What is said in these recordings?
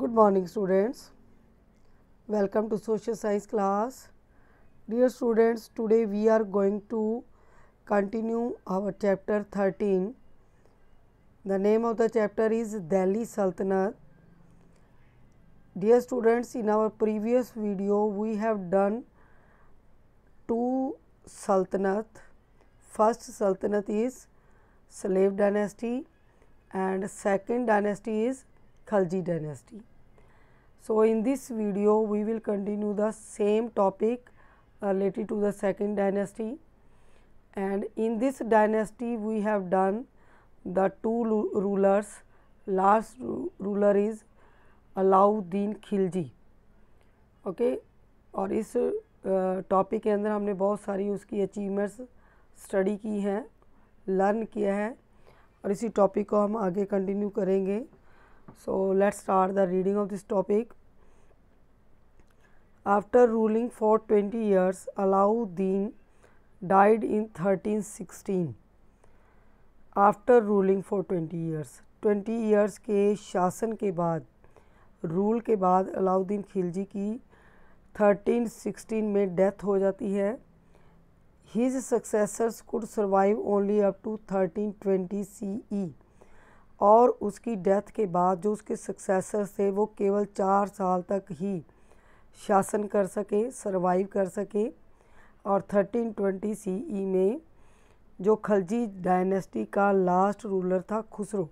Good morning students. Welcome to social science class. Dear students, today we are going to continue our chapter 13. The name of the chapter is Delhi Sultanate. Dear students, in our previous video we have done two sultanate. First sultanate is slave dynasty and second dynasty is Khalji dynasty. So, in this video we will continue the same topic related to the second dynasty and in this dynasty we have done the two rulers last ruler is Alauddin Khilji. Okay, और इस topic के अंदर हमने बहुत सारी उसकी achievements study की हैं लर्न किया है और इसी टॉपिक को हम आगे कंटिन्यू करेंगे So, let's start the reading of this topic. After ruling for 20 years, Alauddin died in 1316. After ruling for 20 years, 20 years ke shasan ke baad rule ke baad alauddin khilji ki 1316 mein death ho jati hai his successors could survive only up to 1320 CE. और उसकी death के बाद जो उसके successor थे वो केवल चार साल तक ही शासन कर सके सरवाइव कर सके और थर्टीन ट्वेंटी सी ई में जो खलजी डायनेस्टी का लास्ट रूलर था खुसरो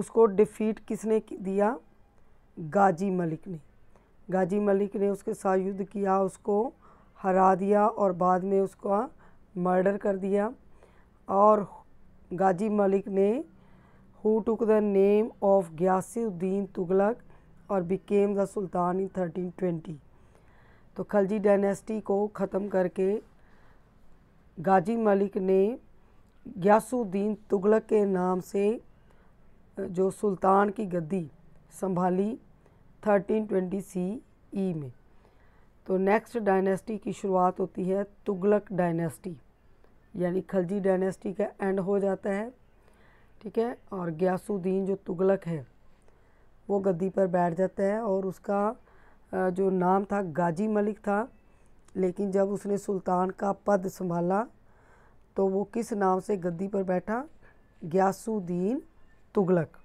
उसको डिफीट किसने दिया गाजी मलिक ने गाजी मलिक ने उसके साथ युद्ध किया उसको हरा दिया और बाद में उसका मर्डर कर दिया और गाजी मलिक ने who took the name of Ghyasuddin Tughlaq और became the sultan in thirteen twenty तो खलजी डायनेस्टी को ख़त्म करके गाजी मलिक ने ग्यासुद्दीन तुगलक के नाम से जो सुल्तान की गद्दी संभाली थर्टीन ट्वेंटी सी ई में तो नेक्स्ट डायनेस्टी की शुरुआत होती है तुगलक डायनेस्टी यानी खलजी डायनेस्टी का एंड हो जाता है ठीक है और ग्यासुद्दीन जो तुगलक है वो गद्दी पर बैठ जाता है और उसका जो नाम था गाजी मलिक था लेकिन जब उसने सुल्तान का पद संभाला तो वो किस नाम से गद्दी पर बैठा ग्यासुद्दीन तुगलक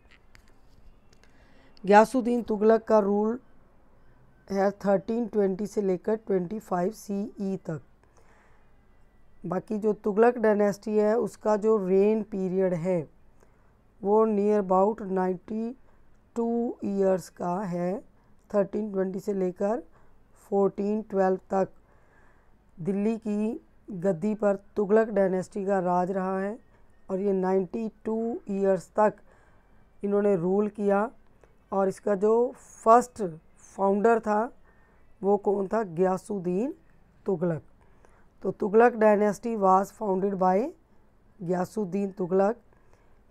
ग्यासुद्दीन तुगलक का रूल है थर्टीन ट्वेंटी से लेकर ट्वेंटी फाइव सी ई तक बाकी जो तुगलक डायनेस्टी है उसका जो रेन पीरियड है वो near about ninety two years का है थर्टीन ट्वेंटी से लेकर फोर्टीन ट्वेल्व तक दिल्ली की गद्दी पर तुगलक डायनेस्टी का राज रहा है और ये नाइन्टी टू ईयर्स तक इन्होंने रूल किया और इसका जो फर्स्ट फाउंडर था वो कौन था ग्यासुद्दीन तुगलक तो Tughlaq dynasty was founded by Ghiyasuddin Tughlaq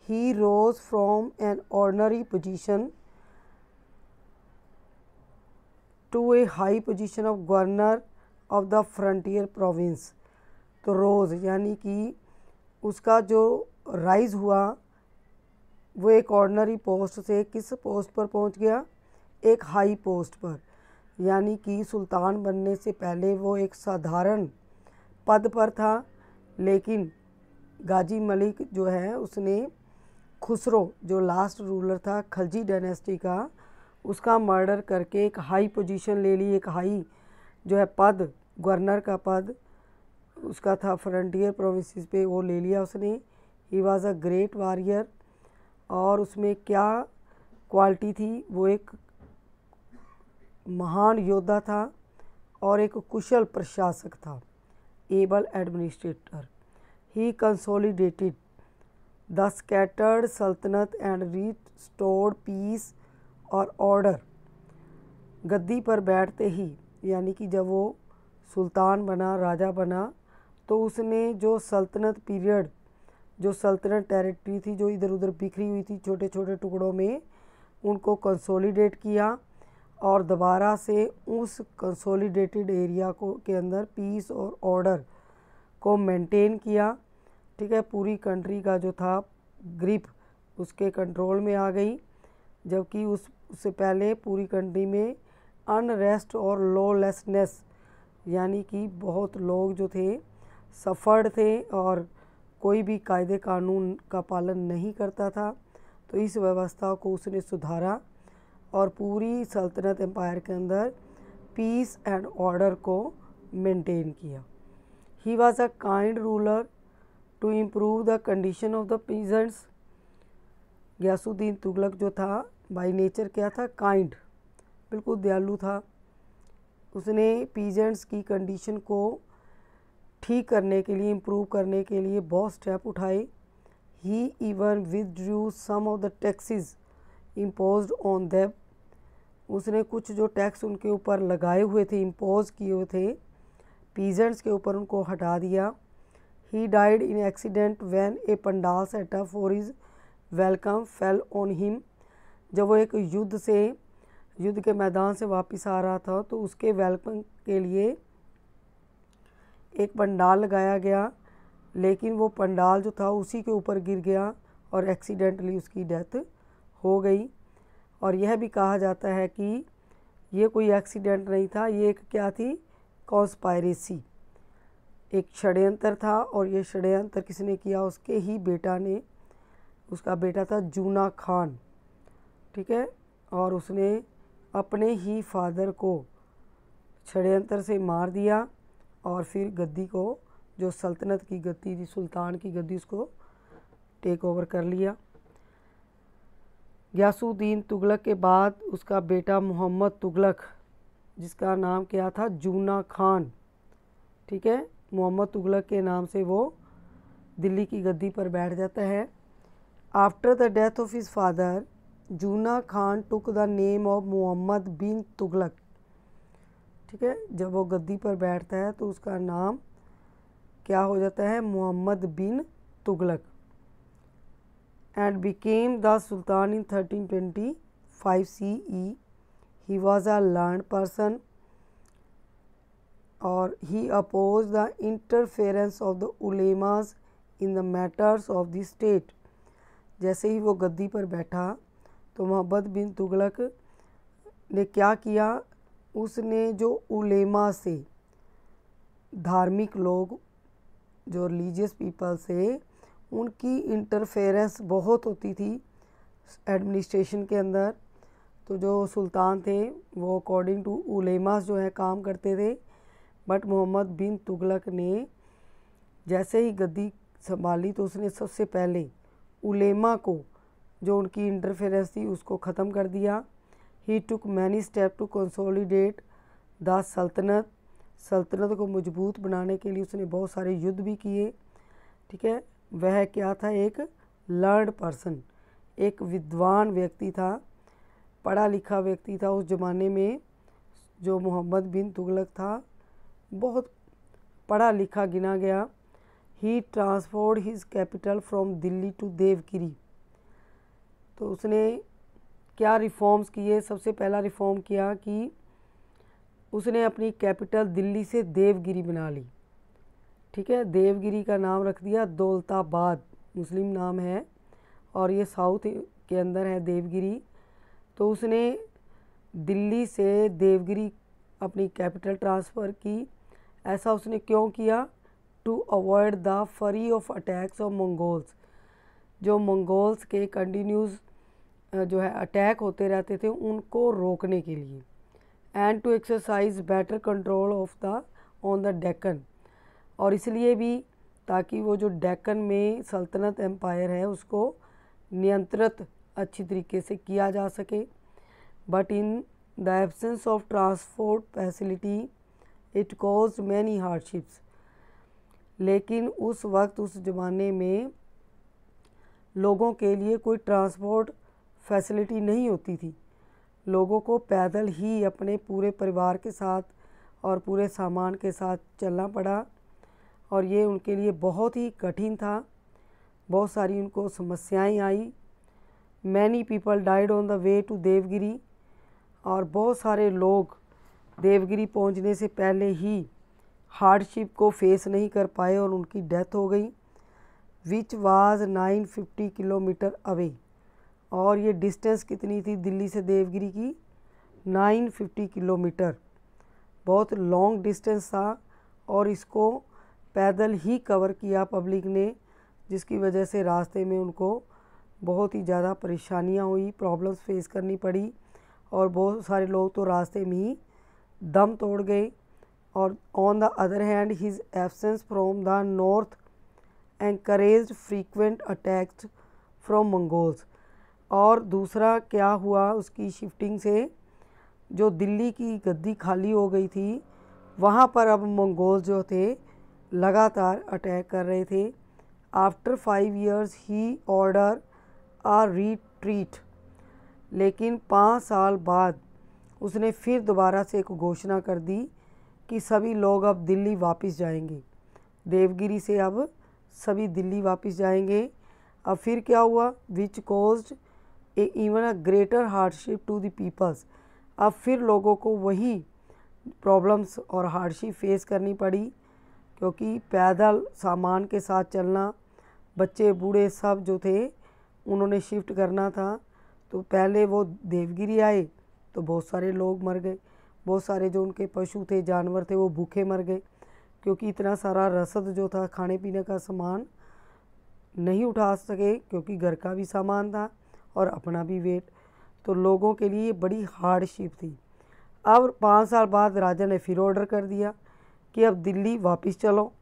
he rose from an ordinary position to a high position of governor of the frontier province तो रोज़ यानी कि उसका जो राइज़ हुआ वो एक ऑर्डनरी पोस्ट से किस पोस्ट पर पहुंच गया एक हाई पोस्ट पर यानी कि सुल्तान बनने से पहले वो एक साधारण पद पर था लेकिन गाजी मलिक जो है उसने खुसरो जो लास्ट रूलर था खलजी डायनेस्टी का उसका मर्डर करके एक हाई पोजीशन ले ली एक हाई जो है पद गवर्नर का पद उसका था फ्रंटियर प्रोविंसेस पे वो ले लिया उसने he was a great warrior और उसमें क्या क्वालिटी थी वो एक महान योद्धा था और एक कुशल प्रशासक था able administrator he consolidated scattered सल्तनत एंड and restored पीस और ऑर्डर गद्दी पर बैठते ही यानी कि जब वो सुल्तान बना राजा बना तो उसने जो सल्तनत पीरियड जो सल्तनत टेरिटरी थी जो इधर उधर बिखरी हुई थी छोटे छोटे टुकड़ों में उनको कंसोलिडेट किया और दोबारा से उस कंसोलिडेटेड एरिया को के अंदर पीस और ऑर्डर को मेंटेन किया ठीक है पूरी कंट्री का जो था ग्रिप उसके कंट्रोल में आ गई जबकि उस उससे पहले पूरी कंट्री में अनरेस्ट और लॉलेसनेस यानी कि बहुत लोग जो थे सफ़र्ड थे और कोई भी कायदे कानून का पालन नहीं करता था तो इस व्यवस्था को उसने सुधारा और पूरी सल्तनत एम्पायर के अंदर पीस एंड ऑर्डर को मेंटेन किया he was a kind ruler to improve the condition of the peasants Ghiyasuddin Tughlaq जो था बाई नेचर क्या था काइंड बिल्कुल दयालु था उसने पीजेंट्स की कंडीशन को ठीक करने के लिए इम्प्रूव करने के लिए बहुत स्टेप उठाए ही even withdrew some of the taxes impose on them उसने कुछ जो टैक्स उनके ऊपर लगाए हुए थे इम्पोज किए हुए थे पीजेंट्स के ऊपर उनको हटा दिया He died in accident when a pandal set up for his welcome fell on him. जब वो एक युद्ध से युद्ध के मैदान से वापस आ रहा था तो उसके वेलकम के लिए एक पंडाल लगाया गया लेकिन वो पंडाल जो था उसी के ऊपर गिर गया और एक्सीडेंटली उसकी डेथ हो गई और यह भी कहा जाता है कि ये कोई एक्सीडेंट नहीं था ये एक क्या थी कॉन्स्पायरेसी एक षड्यंत्र था और ये षड्यंत्र किसने किया उसके ही बेटा ने उसका बेटा था जूना खान ठीक है और उसने अपने ही फादर को षड्यंत्र से मार दिया और फिर गद्दी को जो सल्तनत की गद्दी थी सुल्तान की गद्दी उसको टेक ओवर कर लिया यासुद्दीन तुगलक के बाद उसका बेटा मोहम्मद तुगलक जिसका नाम क्या था जूना खान ठीक है मोहम्मद तुगलक के नाम से वो दिल्ली की गद्दी पर बैठ जाता है after the death of his father Juna Khan took the name of Mohammad bin Tughlaq ठीक है जब वो गद्दी पर बैठता है तो उसका नाम क्या हो जाता है Mohammad bin Tughlaq and became the sultan in thirteen twenty five C E he was a learn person और he oppose the interference of the ulemas in the matters of the state जैसे ही वो गद्दी पर बैठा तो मोहम्मद बिन तुगलक ने क्या किया उसने जो उलेमा से धार्मिक लोग जो रिलीजियस पीपल से उनकी इंटरफेरेंस बहुत होती थी एडमिनिस्ट्रेशन के अंदर तो जो सुल्तान थे वो अकॉर्डिंग टू उलेमास जो है काम करते थे बट मोहम्मद बिन तुगलक ने जैसे ही गद्दी संभाली तो उसने सबसे पहले उलेमा को जो उनकी इंटरफेरेंस थी उसको ख़त्म कर दिया he took many step to consolidate the सल्तनत सल्तनत को मजबूत बनाने के लिए उसने बहुत सारे युद्ध भी किए ठीक है वह क्या था एक लर्ड पर्सन एक विद्वान व्यक्ति था पढ़ा लिखा व्यक्ति था उस ज़माने में जो मोहम्मद बिन तुगलक था बहुत पढ़ा लिखा गिना गया he transferred his capital from Delhi to Devagiri तो उसने क्या रिफॉर्म्स किए सबसे पहला रिफॉर्म किया कि उसने अपनी कैपिटल दिल्ली से देवगिरी बना ली ठीक है देवगिरी का नाम रख दिया दौलताबाद मुस्लिम नाम है और ये साउथ के अंदर है देवगिरी तो उसने दिल्ली से देवगिरी अपनी कैपिटल ट्रांसफ़र की ऐसा उसने क्यों किया to avoid the fury of attacks of Mongols जो मंगोल्स के कंटिन्यूस जो है अटैक होते रहते थे उनको रोकने के लिए and to exercise better control of the on the Deccan और इसलिए भी ताकि वो जो डेकन में सल्तनत एम्पायर है उसको नियंत्रित अच्छी तरीके से किया जा सके but in the absence of transport facility it cause many hardships लेकिन उस वक्त उस ज़माने में लोगों के लिए कोई ट्रांसपोर्ट फैसिलिटी नहीं होती थी लोगों को पैदल ही अपने पूरे परिवार के साथ और पूरे सामान के साथ चलना पड़ा और ये उनके लिए बहुत ही कठिन था बहुत सारी उनको समस्याएं आई many people died on the way to Devagiri और बहुत सारे लोग देवगिरी पहुंचने से पहले ही हार्डशिप को फेस नहीं कर पाए और उनकी डेथ हो गई विच वाज 950 किलोमीटर अवे और ये डिस्टेंस कितनी थी दिल्ली से देवगिरी की 950 किलोमीटर बहुत लॉन्ग डिस्टेंस था और इसको पैदल ही कवर किया पब्लिक ने जिसकी वजह से रास्ते में उनको बहुत ही ज़्यादा परेशानियां हुई प्रॉब्लम्स फेस करनी पड़ी और बहुत सारे लोग तो रास्ते में ही दम तोड़ गई और on the other hand his absence from the north encourage frequent attacks from Mongols और दूसरा क्या हुआ उसकी शिफ्टिंग से जो दिल्ली की गद्दी खाली हो गई थी वहाँ पर अब मंगोल जो थे लगातार अटैक कर रहे थे after five years he order a retreat लेकिन पाँच साल बाद उसने फिर दोबारा से एक घोषणा कर दी कि सभी लोग अब दिल्ली वापस जाएंगे देवगिरी से अब सभी दिल्ली वापस जाएंगे अब फिर क्या हुआ which caused a even a greater hardship to the peoples अब फिर लोगों को वही प्रॉब्लम्स और हार्डशिप फेस करनी पड़ी क्योंकि पैदल सामान के साथ चलना बच्चे बूढ़े सब जो थे उन्होंने शिफ्ट करना था तो पहले वो देवगिरी आए तो बहुत सारे लोग मर गए बहुत सारे जो उनके पशु थे जानवर थे वो भूखे मर गए क्योंकि इतना सारा रसद जो था खाने पीने का सामान नहीं उठा सके क्योंकि घर का भी सामान था और अपना भी वेट तो लोगों के लिए बड़ी हार्डशिप थी अब पाँच साल बाद राजा ने फिर ऑर्डर कर दिया कि अब दिल्ली वापस चलो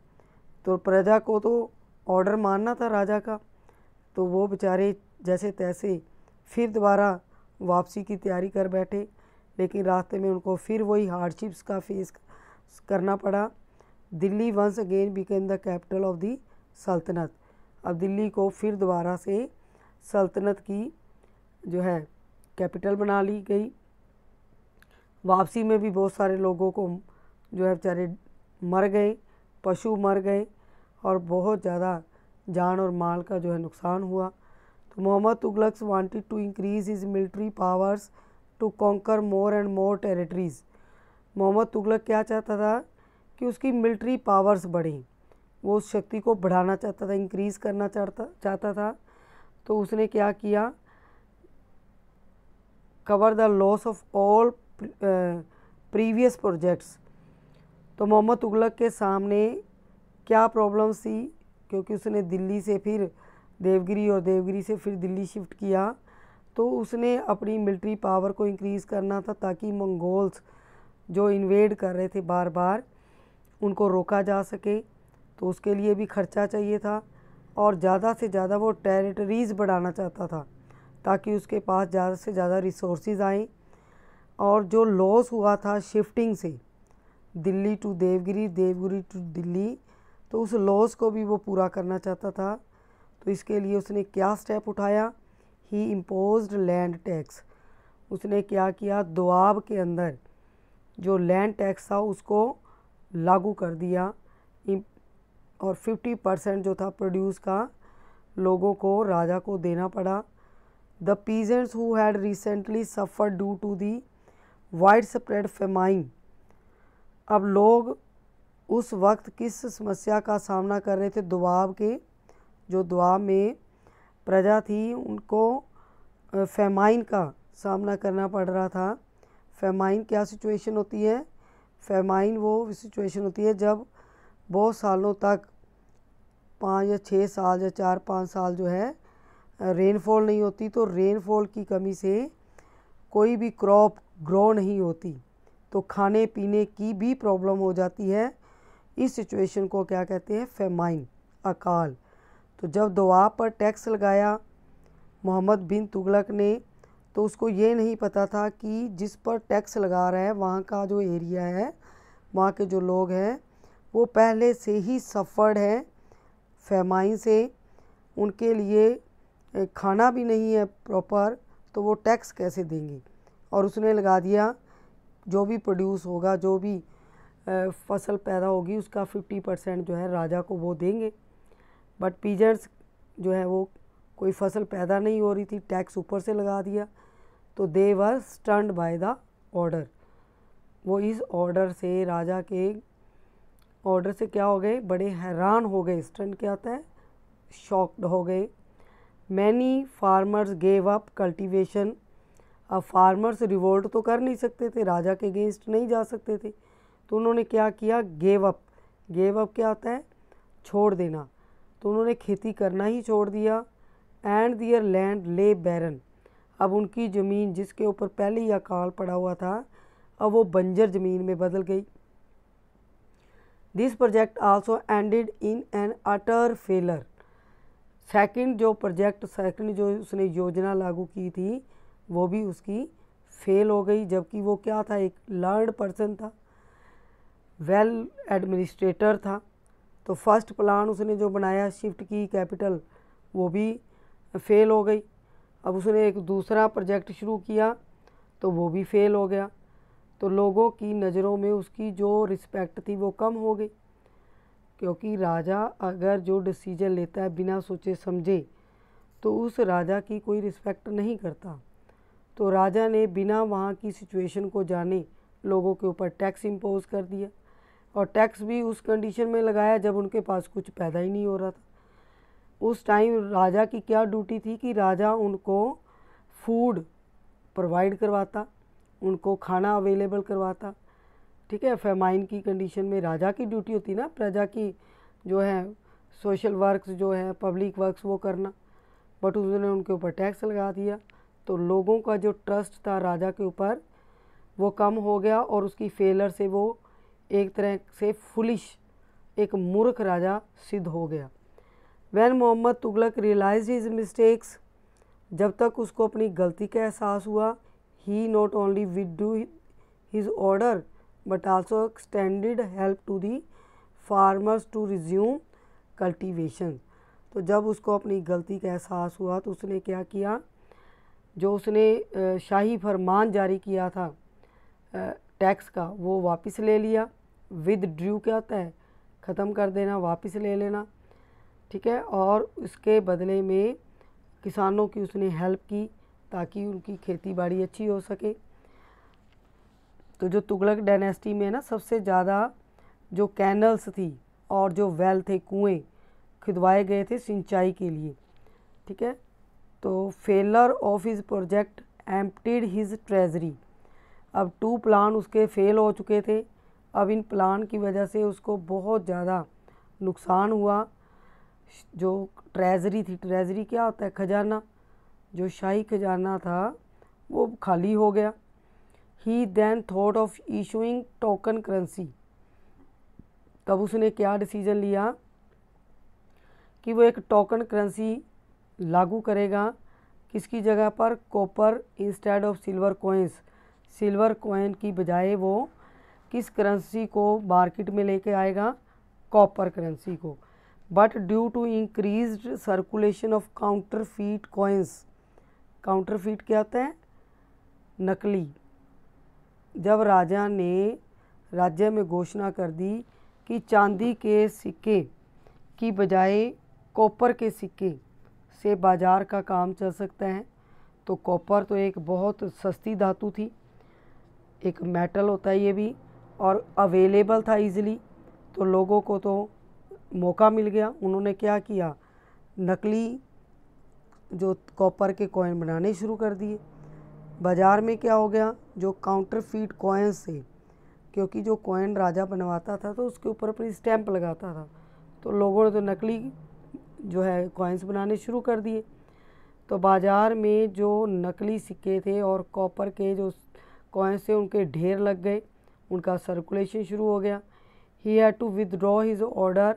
तो प्रजा को तो ऑर्डर मानना था राजा का तो वो बेचारे जैसे तैसे फिर दोबारा वापसी की तैयारी कर बैठे लेकिन रास्ते में उनको फिर वही हार्डशिप्स का फेस करना पड़ा Delhi once again became the capital of the सल्तनत अब दिल्ली को फिर दोबारा से सल्तनत की जो है कैपिटल बना ली गई वापसी में भी बहुत सारे लोगों को जो है बेचारे मर गए पशु मर गए और बहुत ज़्यादा जान और माल का जो है नुकसान हुआ तो Muhammad Tughlaq wanted to increase his military powers to conquer more and more territories. Muhammad Tughlaq क्या चाहता था कि उसकी मिलिट्री पावर्स बढ़ें वो उस शक्ति को बढ़ाना चाहता था इंक्रीज़ करना चाहता चाहता था तो उसने क्या किया cover the loss of all previous projects तो मोहम्मद तुगलक के सामने क्या प्रॉब्लम्स थी क्योंकि उसने दिल्ली से फिर देवगिरी और देवगिरी से फिर दिल्ली शिफ्ट किया तो उसने अपनी मिलिट्री पावर को इंक्रीज़ करना था ताकि मंगोल्स जो इन्वेड कर रहे थे बार बार उनको रोका जा सके तो उसके लिए भी खर्चा चाहिए था और ज़्यादा से ज़्यादा वो टेरिटरीज़ बढ़ाना चाहता था ताकि उसके पास ज़्यादा से ज़्यादा रिसोर्स आएँ और जो लॉस हुआ था शिफ्टिंग से दिल्ली टू देवगिरी देवगिरी टू दिल्ली तो उस लॉस को भी वो पूरा करना चाहता था तो इसके लिए उसने क्या स्टेप उठाया ही इम्पोज लैंड टैक्स उसने क्या किया दुआब के अंदर जो लैंड टैक्स था उसको लागू कर दिया और 50 परसेंट जो था प्रोड्यूस का लोगों को राजा को देना पड़ा the peasants who had recently suffer due to the widespread famine अब लोग उस वक्त किस समस्या का सामना कर रहे थे दुआब के जो दुआ में प्रजा थी उनको फेमाइन का सामना करना पड़ रहा था फेमाइन क्या सिचुएशन होती है फेमाइन वो सिचुएशन होती है जब बहुत सालों तक पाँच या छः साल या चार पाँच साल जो है रेनफॉल नहीं होती तो रेनफॉल की कमी से कोई भी क्रॉप ग्रो नहीं होती तो खाने पीने की भी प्रॉब्लम हो जाती है इस सिचुएशन को क्या कहते हैं फेमाइन अकाल तो जब दुआ पर टैक्स लगाया मोहम्मद बिन तुगलक ने तो उसको ये नहीं पता था कि जिस पर टैक्स लगा रहा है वहाँ का जो एरिया है वहाँ के जो लोग हैं वो पहले से ही सफ़र्ड हैं फैमाइन से उनके लिए खाना भी नहीं है प्रॉपर तो वो टैक्स कैसे देंगे और उसने लगा दिया जो भी प्रोड्यूस होगा जो भी फसल पैदा होगी उसका फिफ्टी परसेंट जो है राजा को वो देंगे बट पीजर्स जो है वो कोई फसल पैदा नहीं हो रही थी टैक्स ऊपर से लगा दिया तो they were stunned by the order वो इस ऑर्डर से राजा के ऑर्डर से क्या हो गए बड़े हैरान हो गए स्टंड क्या आता है शॉक्ड हो गए many farmers gave up cultivation अब फार्मर्स रिवोल्ट तो कर नहीं सकते थे राजा के अगेंस्ट नहीं जा सकते थे तो उन्होंने क्या किया गेव अप गेव अप क्या आता है छोड़ देना तो उन्होंने खेती करना ही छोड़ दिया एंड दियर लैंड ले बैरन अब उनकी ज़मीन जिसके ऊपर पहले ही अकाल पड़ा हुआ था अब वो बंजर ज़मीन में बदल गई this project also ended in an utter failure second जो प्रोजेक्ट सेकंड जो उसने योजना लागू की थी वो भी उसकी फेल हो गई जबकि वो क्या था एक लर्न पर्सन था वेल well एडमिनिस्ट्रेटर था तो फर्स्ट प्लान उसने जो बनाया शिफ्ट की कैपिटल वो भी फेल हो गई अब उसने एक दूसरा प्रोजेक्ट शुरू किया तो वो भी फेल हो गया तो लोगों की नज़रों में उसकी जो रिस्पेक्ट थी वो कम हो गई क्योंकि राजा अगर जो डिसीजन लेता है बिना सोचे समझे तो उस राजा की कोई रिस्पेक्ट नहीं करता तो राजा ने बिना वहाँ की सिचुएशन को जाने लोगों के ऊपर टैक्स इम्पोज़ कर दिया और टैक्स भी उस कंडीशन में लगाया जब उनके पास कुछ पैदा ही नहीं हो रहा था उस टाइम राजा की क्या ड्यूटी थी कि राजा उनको फूड प्रोवाइड करवाता उनको खाना अवेलेबल करवाता ठीक है फेमाइन की कंडीशन में राजा की ड्यूटी होती ना प्रजा की जो है सोशल वर्क्स जो है पब्लिक वर्क्स वो करना बट उसने उनके ऊपर टैक्स लगा दिया तो लोगों का जो ट्रस्ट था राजा के ऊपर वो कम हो गया और उसकी फेलर से वो एक तरह से फुलिश एक मूर्ख राजा सिद्ध हो गया when Muhammad Tughlaq realise his mistakes जब तक उसको अपनी गलती का एहसास हुआ he not only withdrew his order but also extended help to the farmers to resume cultivation तो जब उसको अपनी गलती का एहसास हुआ तो उसने क्या किया जो उसने शाही फरमान जारी किया था टैक्स का वो वापस ले लिया विद ड्रू क्या होता है ख़त्म कर देना वापस ले लेना ठीक है और उसके बदले में किसानों की उसने हेल्प की ताकि उनकी खेती बाड़ी अच्छी हो सके तो जो तुगलक डायनेस्टी में ना सबसे ज़्यादा जो कैनल्स थी और जो वेल थे कुएँ खुदवाए गए थे सिंचाई के लिए ठीक है तो failure of his project emptied his treasury अब टू प्लान उसके फेल हो चुके थे अब इन प्लान की वजह से उसको बहुत ज़्यादा नुकसान हुआ जो ट्रेजरी थी ट्रेजरी क्या होता है खजाना जो शाही खजाना था वो खाली हो गया he then thought of issuing token currency तब उसने क्या डिसीजन लिया कि वो एक टोकन करेंसी लागू करेगा किसकी जगह पर copper instead of silver coins silver coin की बजाय वो किस करेंसी को मार्केट में लेके आएगा कॉपर करेंसी को but due to increase circulation of counterfeit coins counterfeit क्या होता है नकली जब राजा ने राज्य में घोषणा कर दी कि चांदी के सिक्के की बजाय कॉपर के सिक्के से बाज़ार का काम चल सकता है तो कॉपर तो एक बहुत सस्ती धातु थी एक मेटल होता है ये भी और अवेलेबल था इजीली तो लोगों को तो मौका मिल गया उन्होंने क्या किया नकली जो कॉपर के कॉइन बनाने शुरू कर दिए बाज़ार में क्या हो गया जो काउंटर फीट कॉइन्स थे क्योंकि जो कॉइन राजा बनवाता था तो उसके ऊपर अपनी स्टैंप लगाता था तो लोगों ने तो नकली जो है कॉइन्स बनाने शुरू कर दिए तो बाज़ार में जो नकली सिक्के थे और कॉपर के जो कॉइन्स थे उनके ढेर लग गए उनका सर्कुलेशन शुरू हो गया he had to withdraw his order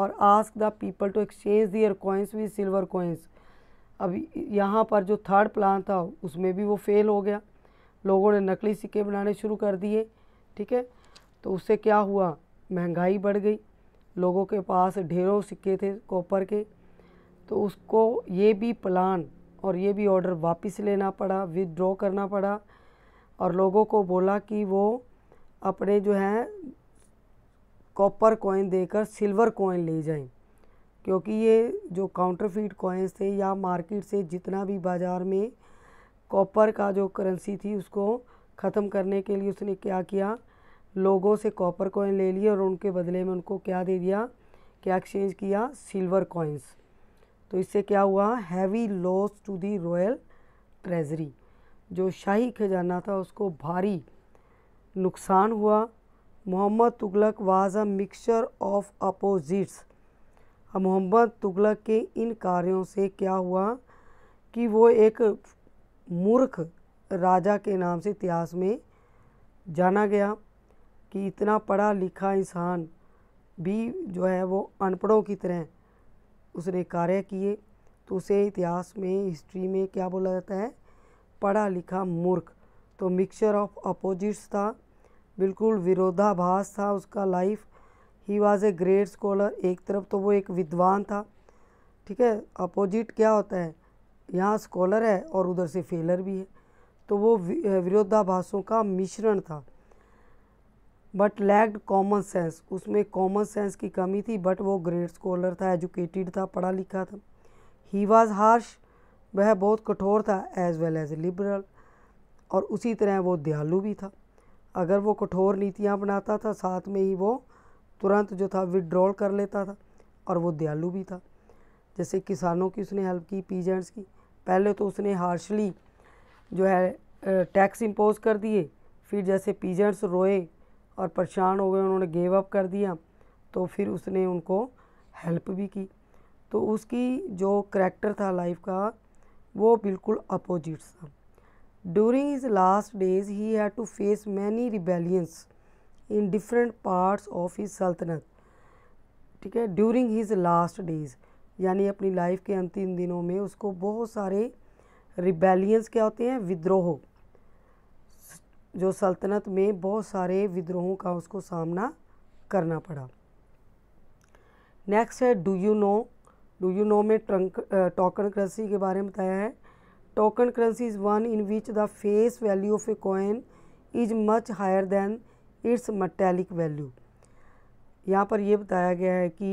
और ask the people to exchange their coins with silver coins अब यहाँ पर जो थर्ड प्लान था उसमें भी वो फेल हो गया लोगों ने नकली सिक्के बनाने शुरू कर दिए ठीक है तो उससे क्या हुआ महंगाई बढ़ गई लोगों के पास ढेरों सिक्के थे कॉपर के तो उसको ये भी प्लान और ये भी ऑर्डर वापस लेना पड़ा विदड्रॉ करना पड़ा और लोगों को बोला कि वो अपने जो है कॉपर कॉइन देकर सिल्वर कॉइन ले जाएं क्योंकि ये जो काउंटरफीट कॉइन्स थे या मार्केट से जितना भी बाज़ार में कॉपर का जो करेंसी थी उसको ख़त्म करने के लिए उसने क्या किया लोगों से कॉपर कॉइन ले लिए और उनके बदले में उनको क्या दे दिया क्या एक्सचेंज किया सिल्वर कॉइन्स तो इससे क्या हुआ heavy loss to the royal treasury जो शाही खजाना था उसको भारी नुकसान हुआ Muhammad Tughlaq was a mixture of opposites Muhammad Tughlaq के इन कार्यों से क्या हुआ कि वो एक मूर्ख राजा के नाम से इतिहास में जाना गया कि इतना पढ़ा लिखा इंसान भी जो है वो अनपढ़ों की तरह उसने कार्य किए तो उसे इतिहास में हिस्ट्री में क्या बोला जाता है पढ़ा लिखा मूर्ख तो मिक्सचर ऑफ अपोजिट्स था बिल्कुल विरोधाभास था उसका life he was a great scholar एक तरफ तो वो एक विद्वान था ठीक है अपोजिट क्या होता है यहाँ स्कॉलर है और उधर से फेलर भी है तो वो विरोधाभासों का मिश्रण था बट लैक्ड कॉमन सेंस उसमें कॉमन सेंस की कमी थी बट वो ग्रेट स्कॉलर था एजुकेटेड था पढ़ा लिखा था ही वॉज़ हार्श वह बहुत कठोर था एज वेल एज लिबरल और उसी तरह वो दयालु भी था अगर वो कठोर नीतियाँ अपनाता था साथ में ही वो तुरंत जो था विड्रॉल कर लेता था और वो दयालु भी था जैसे किसानों की उसने हेल्प की पीजेंट्स की पहले तो उसने हार्शली जो है टैक्स इम्पोज कर दिए फिर जैसे पीजेंट्स रोए और परेशान हो गए उन्होंने गेव अप कर दिया तो फिर उसने उनको हेल्प भी की तो उसकी जो करैक्टर था लाइफ का वो बिल्कुल अपोजिट था During his last days, he had to face many rebellions in different parts of his sultanate. ठीक है during his last days, यानी अपनी लाइफ के अंतिम दिनों में उसको बहुत सारे रिबेलियंस क्या होते हैं विद्रोह जो सल्तनत में बहुत सारे विद्रोहों का उसको सामना करना पड़ा नेक्स्ट है do you know do you know में ट्रंक टोकन करेंसी के बारे में बताया है token currency is one in which the face value of a coin is much higher than its metallic value यहाँ पर यह बताया गया है कि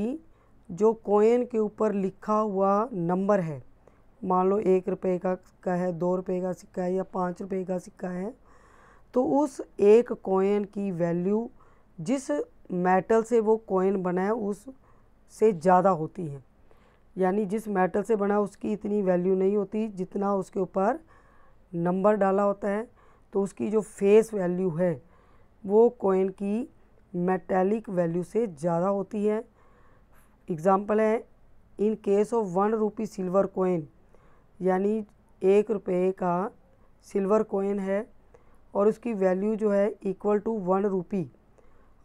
जो कोइन के ऊपर लिखा हुआ नंबर है मान लो एक रुपये का सिक्का है दो रुपये का सिक्का है या पाँच रुपये का सिक्का है तो उस एक कोइन की वैल्यू जिस मेटल से वो कोइन बना है उस से ज़्यादा होती है यानी जिस मेटल से बना उसकी इतनी वैल्यू नहीं होती जितना उसके ऊपर नंबर डाला होता है तो उसकी जो फेस वैल्यू है वो कोइन की मेटेलिक वैल्यू से ज़्यादा होती है एग्ज़ाम्पल है in case of one rupee silver coin यानी एक रुपये का सिल्वर कोइन है और उसकी वैल्यू जो है इक्वल टू वन रुपी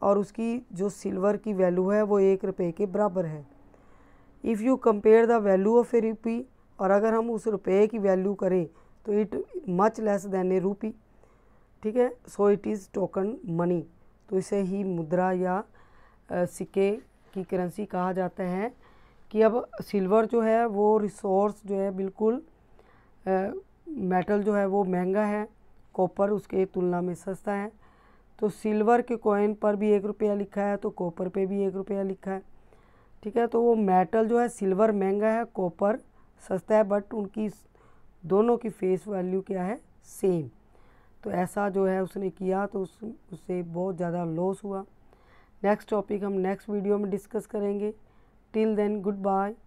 और उसकी जो सिल्वर की वैल्यू है वो एक रुपये के बराबर है if you compare the value of a rupee और अगर हम उस रुपये की वैल्यू करें तो it much less than a rupee ठीक है so it is token money तो इसे ही मुद्रा या सिक्के की करेंसी कहा जाता है कि अब सिल्वर जो है वो रिसोर्स जो है बिल्कुल आ, मेटल जो है वो महंगा है कॉपर उसके तुलना में सस्ता है तो सिल्वर के कॉइन पर भी एक रुपया लिखा है तो कॉपर पे भी एक रुपया लिखा है ठीक है तो वो मेटल जो है सिल्वर महंगा है कॉपर सस्ता है बट उनकी दोनों की फेस वैल्यू क्या है सेम तो ऐसा जो है उसने किया तो उस उससे बहुत ज़्यादा लॉस हुआ नेक्स्ट टॉपिक हम नेक्स्ट वीडियो में डिस्कस करेंगे टिल देन गुड बाय